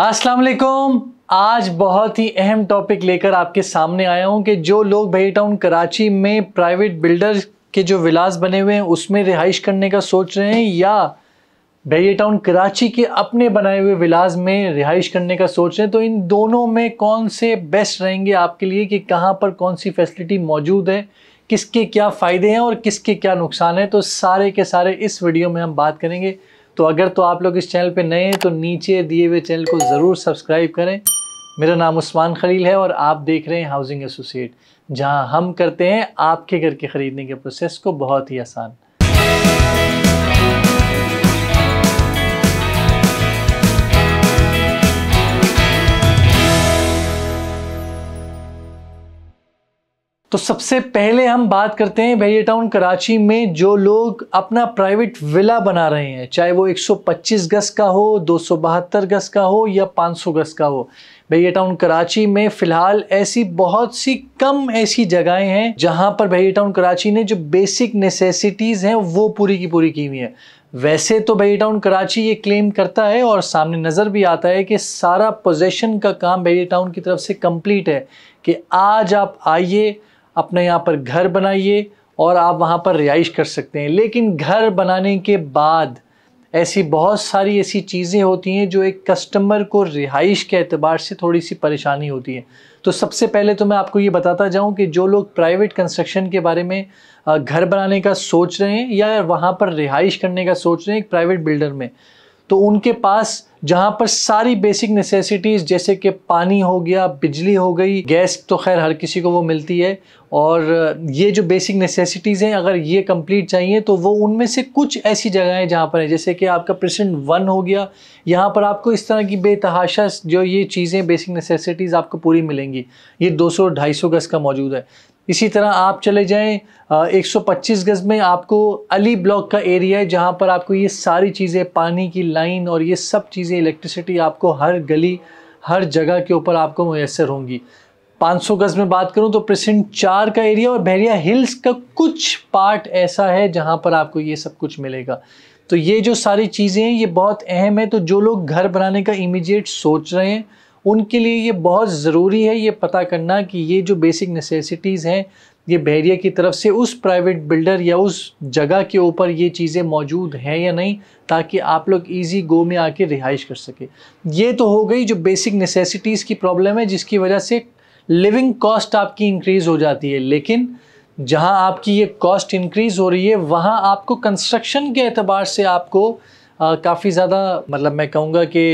अस्सलाम वालेकुम आज बहुत ही अहम टॉपिक लेकर आपके सामने आया हूं कि जो लोग भई टाउन कराची में प्राइवेट बिल्डर के जो विलास बने हुए हैं उसमें रिहाइश करने का सोच रहे हैं या भैया टाउन कराची के अपने बनाए हुए विलास में रिहाइश करने का सोच रहे हैं तो इन दोनों में कौन से बेस्ट रहेंगे आपके लिए कि कहाँ पर कौन सी फैसिलिटी मौजूद है किसके क्या फ़ायदे हैं और किसके क्या नुकसान हैं तो सारे के सारे इस वीडियो में हम बात करेंगे तो अगर तो आप लोग इस चैनल पे नए हैं तो नीचे दिए हुए चैनल को ज़रूर सब्सक्राइब करें मेरा नाम उस्मान खलील है और आप देख रहे हैं हाउसिंग एसोसिएट जहां हम करते हैं आपके घर के ख़रीदने के प्रोसेस को बहुत ही आसान तो सबसे पहले हम बात करते हैं भैया टाउन कराची में जो लोग अपना प्राइवेट विला बना रहे हैं चाहे वो 125 गज का हो दो गज का हो या 500 गज का हो भैया टाउन कराची में फ़िलहाल ऐसी बहुत सी कम ऐसी जगहें हैं जहां पर भैया टाउन कराची ने जो बेसिक नेसेसिटीज़ हैं वो पूरी की पूरी की हुई है वैसे तो भैया टाउन कराची ये क्लेम करता है और सामने नज़र भी आता है कि सारा पोजेशन का काम भैया टाउन की तरफ से कंप्लीट है कि आज आप आइए अपने यहाँ पर घर बनाइए और आप वहाँ पर रिहाइश कर सकते हैं लेकिन घर बनाने के बाद ऐसी बहुत सारी ऐसी चीज़ें होती हैं जो एक कस्टमर को रिहाइश के अतबार से थोड़ी सी परेशानी होती है तो सबसे पहले तो मैं आपको ये बताता जाऊं कि जो लोग प्राइवेट कंस्ट्रक्शन के बारे में घर बनाने का सोच रहे हैं या वहाँ पर रिहाइश करने का सोच रहे हैं एक प्राइवेट बिल्डर में तो उनके पास जहाँ पर सारी बेसिक नेसेसिटीज़ जैसे कि पानी हो गया बिजली हो गई गैस तो खैर हर किसी को वो मिलती है और ये जो बेसिक नेसेसिटीज़ हैं अगर ये कंप्लीट चाहिए तो वो उनमें से कुछ ऐसी जगहें जहाँ पर है जैसे कि आपका प्रेसेंट वन हो गया यहाँ पर आपको इस तरह की बेतहाशा जो ये चीज़ें बेसिक नेसेसिटीज़ आपको पूरी मिलेंगी ये दो सौ ढाई गज़ का मौजूद है इसी तरह आप चले जाएं 125 गज़ में आपको अली ब्लॉक का एरिया है जहां पर आपको ये सारी चीज़ें पानी की लाइन और ये सब चीज़ें इलेक्ट्रिसिटी आपको हर गली हर जगह के ऊपर आपको मैसर होंगी 500 गज़ में बात करूं तो प्रसिंट चार का एरिया और बहरिया हिल्स का कुछ पार्ट ऐसा है जहां पर आपको ये सब कुछ मिलेगा तो ये जो सारी चीज़ें हैं ये बहुत अहम है तो जो लोग घर बनाने का इमीजिएट सोच रहे हैं उनके लिए ये बहुत ज़रूरी है ये पता करना कि ये जो बेसिक नेसेसिटीज़ हैं ये बहरिया की तरफ से उस प्राइवेट बिल्डर या उस जगह के ऊपर ये चीज़ें मौजूद हैं या नहीं ताकि आप लोग इजी गो में आके रिहाइश कर सके ये तो हो गई जो बेसिक नेसेसिटीज़ की प्रॉब्लम है जिसकी वजह से लिविंग कॉस्ट आपकी इंक्रीज़ हो जाती है लेकिन जहाँ आपकी ये कॉस्ट इंक्रीज़ हो रही है वहाँ आपको कंस्ट्रक्शन के अतबार से आपको काफ़ी ज़्यादा मतलब मैं कहूँगा कि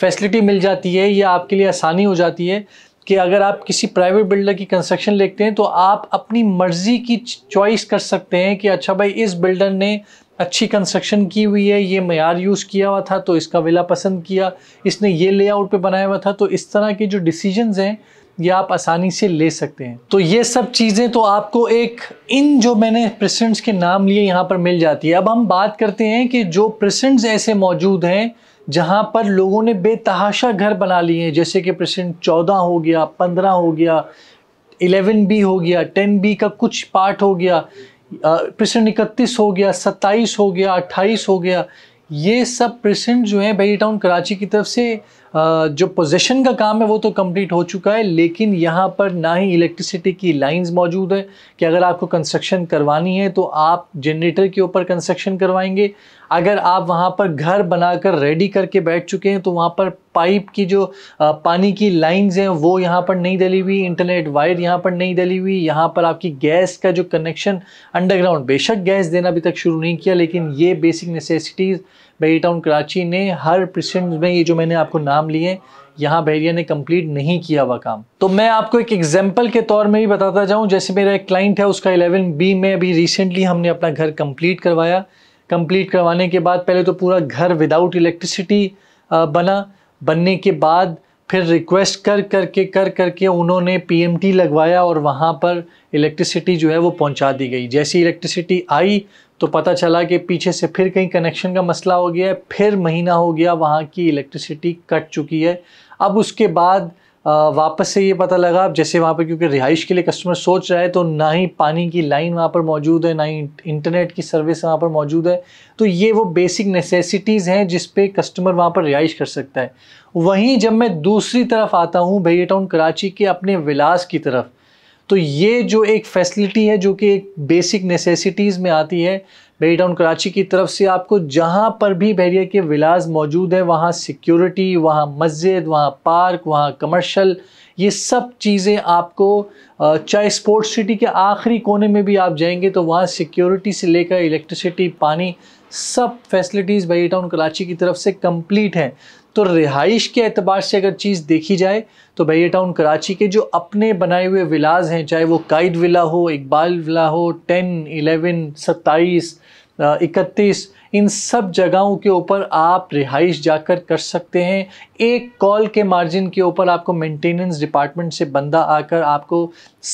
फैसिलिटी मिल जाती है या आपके लिए आसानी हो जाती है कि अगर आप किसी प्राइवेट बिल्डर की कंस्ट्रक्शन लेते हैं तो आप अपनी मर्ज़ी की चॉइस कर सकते हैं कि अच्छा भाई इस बिल्डर ने अच्छी कंस्ट्रक्शन की हुई है ये मैार यूज़ किया हुआ था तो इसका विला पसंद किया इसने ये लेआउट पे बनाया हुआ था तो इस तरह के जो डिसीजंस हैं ये आप आसानी से ले सकते हैं तो ये सब चीज़ें तो आपको एक इन जो मैंने प्रेसेंट्स के नाम लिए यहाँ पर मिल जाती है अब हम बात करते हैं कि जो प्रेसेंट्स ऐसे मौजूद हैं जहाँ पर लोगों ने बेतहाशा घर बना लिए हैं जैसे कि प्रेसेंट चौदह हो गया पंद्रह हो गया इलेवन बी हो गया टेन बी का कुछ पार्ट हो गया प्रेसेंट इकतीस हो गया सत्ताईस हो गया अट्ठाईस हो गया ये सब प्रेसेंट जो हैं बेरी टाउन कराची की तरफ से जो पोजेशन का काम है वो तो कंप्लीट हो चुका है लेकिन यहाँ पर ना ही इलेक्ट्रिसिटी की लाइंस मौजूद है कि अगर आपको कंस्ट्रक्शन करवानी है तो आप जनरेटर के ऊपर कंस्ट्रक्शन करवाएंगे अगर आप वहाँ पर घर बनाकर रेडी करके बैठ चुके हैं तो वहाँ पर पाइप की जो पानी की लाइंस हैं वो यहाँ पर नहीं डली हुई इंटरनेट वायर यहाँ पर नहीं डली हुई यहाँ पर आपकी गैस का जो कनेक्शन अंडरग्राउंड बेशक गैस देना अभी तक शुरू नहीं किया लेकिन ये basic necessities Bahria town Karachi ने हर प्रेसिडेंट में ये जो मैंने आपको नाम लिए यहाँ बहरिया ने कंप्लीट नहीं किया हुआ काम तो मैं आपको एक एग्जाम्पल के तौर में भी बताता जाऊँ जैसे मेरा एक क्लाइंट है उसका एलेवन बी में अभी रिसेंटली हमने अपना घर कंप्लीट करवाया कंप्लीट करवाने के बाद पहले तो पूरा घर विदाउट इलेक्ट्रिसिटी बना बनने के बाद फिर रिक्वेस्ट कर करके कर करके उन्होंने पीएमटी लगवाया और वहाँ पर इलेक्ट्रिसिटी जो है वो पहुँचा दी गई जैसी इलेक्ट्रिसिटी आई तो पता चला कि पीछे से फिर कहीं कनेक्शन का मसला हो गया है फिर महीना हो गया वहाँ की इलेक्ट्रिसिटी कट चुकी है अब उसके बाद वापस से ये पता लगा अब जैसे वहाँ पर क्योंकि रिहाइश के लिए कस्टमर सोच रहा है तो ना ही पानी की लाइन वहाँ पर मौजूद है ना ही इंटरनेट की सर्विस वहाँ पर मौजूद है तो ये वो बेसिक नेसेसिटीज़ हैं जिस पे कस्टमर वहाँ पर रिहाइश कर सकता है वहीं जब मैं दूसरी तरफ आता हूँ भैया टाउन कराची के अपने विलास की तरफ तो ये जो एक फैसिलिटी है जो कि एक बेसिक नेसेसिटीज़ में आती है बेरी टाउन कराची की तरफ से आपको जहाँ पर भी बहरिया के विलाज मौजूद हैं वहाँ सिक्योरिटी वहाँ मस्जिद वहाँ पार्क वहाँ कमर्शल ये सब चीज़ें आपको चाहे स्पोर्ट्स सिटी के आखिरी कोने में भी आप जाएंगे तो वहाँ सिक्योरिटी से लेकर इलेक्ट्रिसिटी पानी सब फैसिलिटीज़ बहरी टाउन कराची की तरफ से कम्प्लीट हैं तो रिहाइश के अतबार से अगर चीज़ देखी जाए तो भैया टाउन कराची के जो अपने बनाए हुए विलाज हैं चाहे वो कायद विला हो इकबाल विला हो टेन एलेवन सत्ताईस इकतीस इन सब जगहों के ऊपर आप रिहाइश जाकर कर सकते हैं एक कॉल के मार्जिन के ऊपर आपको मेंटेनेंस डिपार्टमेंट से बंदा आकर आपको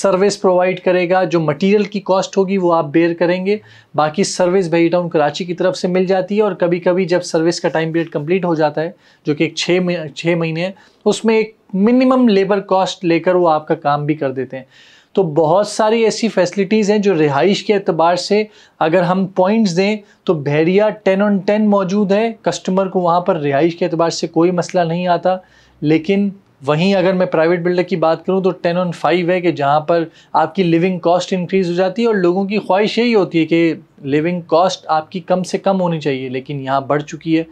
सर्विस प्रोवाइड करेगा जो मटेरियल की कॉस्ट होगी वो आप बेयर करेंगे बाकी सर्विस भई टाउन कराची की तरफ से मिल जाती है और कभी कभी जब सर्विस का टाइम पीरियड कंप्लीट हो जाता है जो कि एक छः छः महीने उसमें एक मिनिमम लेबर कॉस्ट लेकर वो आपका काम भी कर देते हैं तो बहुत सारी ऐसी फैसिलिटीज़ हैं जो रिहाइश के अतबार से अगर हम पॉइंट्स दें तो भैरिया टेन ऑन टेन मौजूद है कस्टमर को वहाँ पर रिहाइश के अतबार से कोई मसला नहीं आता लेकिन वहीं अगर मैं प्राइवेट बिल्डर की बात करूं तो टेन ऑन फाइव है कि जहां पर आपकी लिविंग कॉस्ट इंक्रीज़ हो जाती है और लोगों की ख्वाहिश यही होती है कि लिविंग कॉस्ट आपकी कम से कम होनी चाहिए लेकिन यहाँ बढ़ चुकी है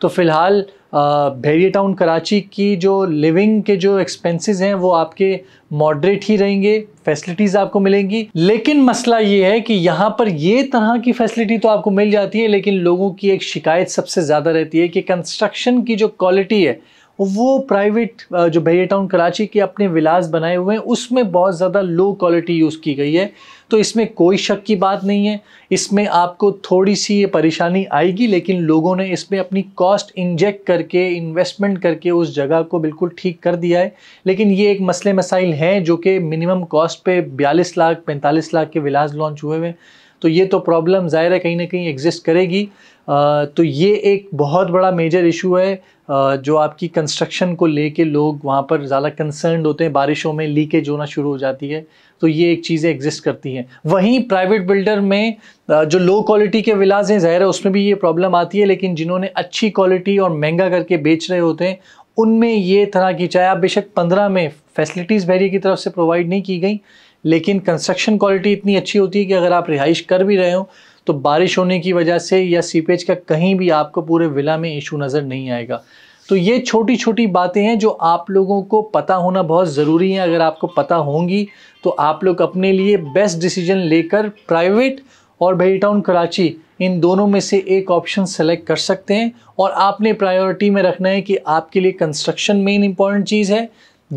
तो फ़िलहाल भेरी टाउन कराची की जो लिविंग के जो एक्सपेंसेस हैं वो आपके मॉडरेट ही रहेंगे फैसिलिटीज़ आपको मिलेंगी लेकिन मसला ये है कि यहाँ पर ये तरह की फैसिलिटी तो आपको मिल जाती है लेकिन लोगों की एक शिकायत सबसे ज़्यादा रहती है कि कंस्ट्रक्शन की जो क्वालिटी है वो प्राइवेट जो बहरिया टाउन कराची के अपने विलास बनाए हुए हैं उसमें बहुत ज़्यादा लो क्वालिटी यूज़ की गई है तो इसमें कोई शक की बात नहीं है इसमें आपको थोड़ी सी ये परेशानी आएगी लेकिन लोगों ने इसमें अपनी कॉस्ट इंजेक्ट करके इन्वेस्टमेंट करके उस जगह को बिल्कुल ठीक कर दिया है लेकिन ये एक मसले मसाइल हैं जो कि मिनिमम कॉस्ट पे बयालीस लाख पैंतालीस लाख के विलास लॉन्च हुए हुए हैं तो ये तो प्रॉब्लम ज़ाहिर है कहीं ना कहीं एग्जिस्ट करेगी तो ये एक बहुत बड़ा मेजर इशू है जो आपकी कंस्ट्रक्शन को लेके लोग वहाँ पर ज़्यादा कंसर्न होते हैं बारिशों में लीकेज होना शुरू हो जाती है तो ये एक चीज़ें एग्जिस्ट करती हैं वहीं प्राइवेट बिल्डर में जो लो क्वालिटी के विलाज हैं ज़ाहिर है उसमें भी ये प्रॉब्लम आती है लेकिन जिन्होंने अच्छी क्वालिटी और महंगा करके बेच रहे होते हैं उनमें ये तरह की चाहे आप बेशक पंद्रह में फैसिलिटीज़ वैरिए की तरफ से प्रोवाइड नहीं की गई लेकिन कंस्ट्रक्शन क्वालिटी इतनी अच्छी होती है कि अगर आप रिहाइश कर भी रहे हो तो बारिश होने की वजह से या सीपेज का कहीं भी आपको पूरे विला में इशू नज़र नहीं आएगा तो ये छोटी छोटी बातें हैं जो आप लोगों को पता होना बहुत ज़रूरी है अगर आपको पता होंगी तो आप लोग अपने लिए बेस्ट डिसीजन लेकर प्राइवेट और भई टाउन कराची इन दोनों में से एक ऑप्शन सेलेक्ट कर सकते हैं और आपने प्रायोरिटी में रखना है कि आपके लिए कंस्ट्रक्शन मेन इंपॉर्टेंट चीज़ है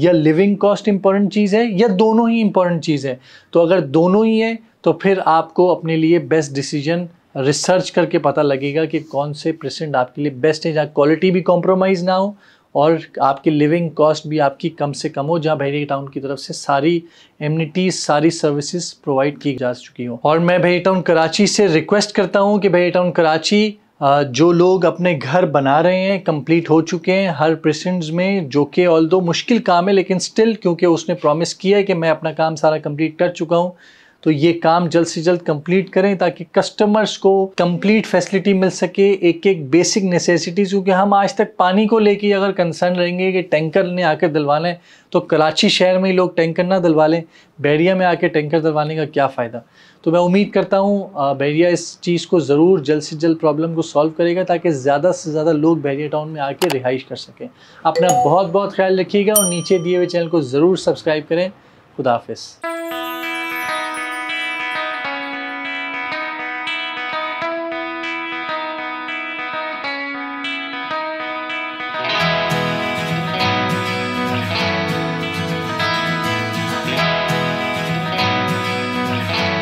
या लिविंग कॉस्ट इंपॉर्टेंट चीज़ है या दोनों ही इंपॉर्टेंट चीज़ है तो अगर दोनों ही है तो फिर आपको अपने लिए बेस्ट डिसीजन रिसर्च करके पता लगेगा कि कौन से पेशेंट आपके लिए बेस्ट है जहाँ क्वालिटी भी कॉम्प्रोमाइज़ ना हो और आपकी लिविंग कॉस्ट भी आपकी कम से कम हो जहाँ भैरी टाउन की तरफ से सारी एम्यूनिटीज़ सारी सर्विसेज प्रोवाइड की जा चुकी हो और मैं भैरी टाउन कराची से रिक्वेस्ट करता हूँ कि भैरी टाउन कराची जो लोग अपने घर बना रहे हैं कंप्लीट हो चुके हैं हर पेशेंट्स में जो कि ऑल दो मुश्किल काम है लेकिन स्टिल क्योंकि उसने प्रॉमिस किया है कि मैं अपना काम सारा कंप्लीट कर चुका हूँ तो ये काम जल्द से जल्द कंप्लीट करें ताकि कस्टमर्स को कंप्लीट फैसिलिटी मिल सके एक एक बेसिक नेसेसिटीज़ क्योंकि हम आज तक पानी को लेके अगर कंसर्न रहेंगे कि टैंकर ने आकर दिलवा लें तो कराची शहर में ही लोग टैंकर ना दिलवा लें बैरिया में आके टैंकर दिलवाने का क्या फ़ायदा तो मैं उम्मीद करता हूँ बैरिया इस चीज़ को ज़रूर जल्द से जल्द प्रॉब्लम को सॉल्व करेगा ताकि ज़्यादा से ज़्यादा लोग बैरिया टाउन में आके रिहाइश कर सकें अपना बहुत बहुत ख्याल रखिएगा और नीचे दिए हुए चैनल को ज़रूर सब्सक्राइब करें खुदाफिज़